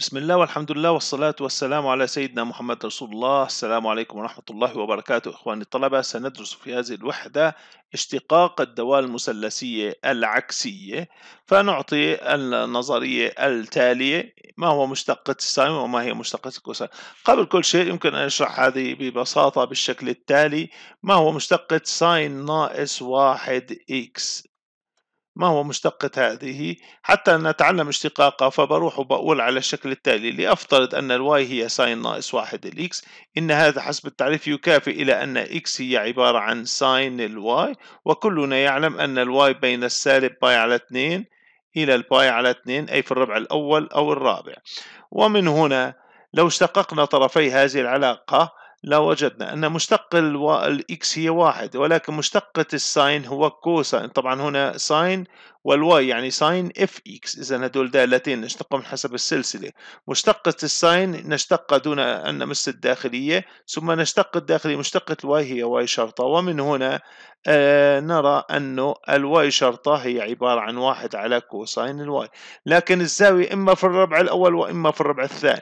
بسم الله والحمد لله والصلاة والسلام على سيدنا محمد رسول الله السلام عليكم ورحمة الله وبركاته إخواني الطلبة سندرس في هذه الوحدة اشتقاق الدوال المثلثية العكسية فنعطي النظرية التالية ما هو مشتقة الساين وما هي مشتقة الكوساين قبل كل شيء يمكن أن أشرح هذه ببساطة بالشكل التالي ما هو مشتقة ساين ناقص واحد إكس ما هو مشتقة هذه حتى نتعلم اشتقاقها فبروح وبقول على الشكل التالي لأفترض أن الواي هي ساين ناقص واحد الإكس إن هذا حسب التعريف يكافئ إلى أن إكس هي عبارة عن ساين الواي وكلنا يعلم أن الواي بين السالب باي على 2 إلى الباي على 2 أي في الربع الأول أو الرابع ومن هنا لو اشتققنا طرفي هذه العلاقة لو وجدنا أن مشتق الإكس هي واحد ولكن مشتقة الساين هو كوساين طبعا هنا ساين والواي يعني ساين اف اكس إذا هدول دالتين نشتقهم حسب السلسلة مشتقة الساين نشتق دون أن نمس الداخلية ثم نشتق الداخلية مشتقة الواي هي واي شرطة ومن هنا آه نرى أنه الواي شرطة هي عبارة عن واحد على كوساين الواي لكن الزاوية إما في الربع الأول وإما في الربع الثاني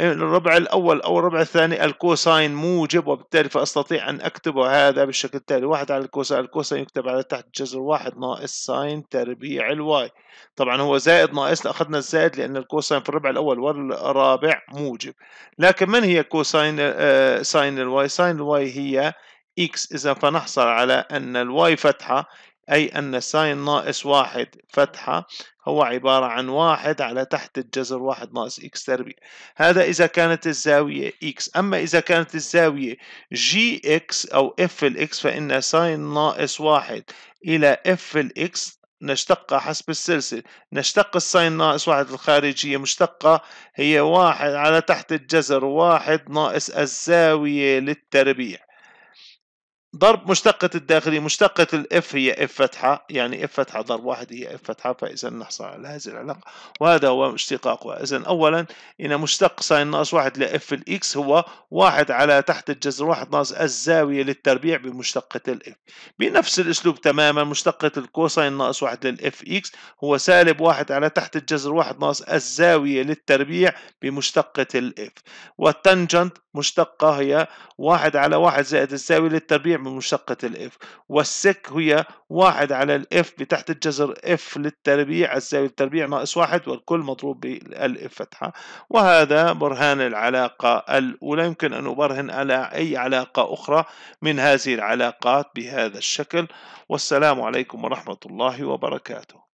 الربع الأول أو الربع الثاني الكوساين موجب وبالتالي فأستطيع أن أكتب هذا بالشكل التالي واحد على الكوسا الكوسا يكتب على تحت جذر واحد ناقص ساين تربيع الواي طبعا هو زائد ناقص أخذنا الزائد لأن الكوساين في الربع الأول والرابع موجب لكن من هي كوساين آه، ساين الواي ساين الواي هي اكس إذا فنحصل على أن الواي فتحة أي أن ساين ناقص واحد فتحة هو عبارة عن واحد على تحت الجذر واحد ناقص إكس تربيع هذا إذا كانت الزاوية إكس أما إذا كانت الزاوية جي إكس أو إف الإكس فإن ساين ناقص واحد إلى إف الإكس نشتقها حسب السلسلة نشتق الساين ناقص واحد الخارجية مشتقة هي واحد على تحت الجذر واحد ناقص الزاوية للتربيع ضرب مشتقة الداخلية مشتقة الاف هي اف فتحة يعني اف فتحة ضرب واحد هي اف فتحة فإذا نحصل على هذه العلاقة وهذا هو اشتقاقها إذا أولا إن مشتق ساين ناقص واحد لإف الإكس هو واحد على تحت الجذر واحد ناقص الزاوية للتربيع بمشتقة الإف بنفس الأسلوب تماما مشتقة الكوساين ناقص واحد للإف إكس هو سالب واحد على تحت الجذر واحد ناقص الزاوية للتربيع بمشتقة الإف والتنجنت مشتقة هي واحد على واحد زائد الزاوية للتربيع من مشتقة الاف والسك هي واحد على الاف بتحت الجذر اف للتربيع الزاوية التربيع ناقص واحد والكل مضروب بالاف فتحة وهذا برهان العلاقة الأولى يمكن أن أبرهن على أي علاقة أخرى من هذه العلاقات بهذا الشكل والسلام عليكم ورحمة الله وبركاته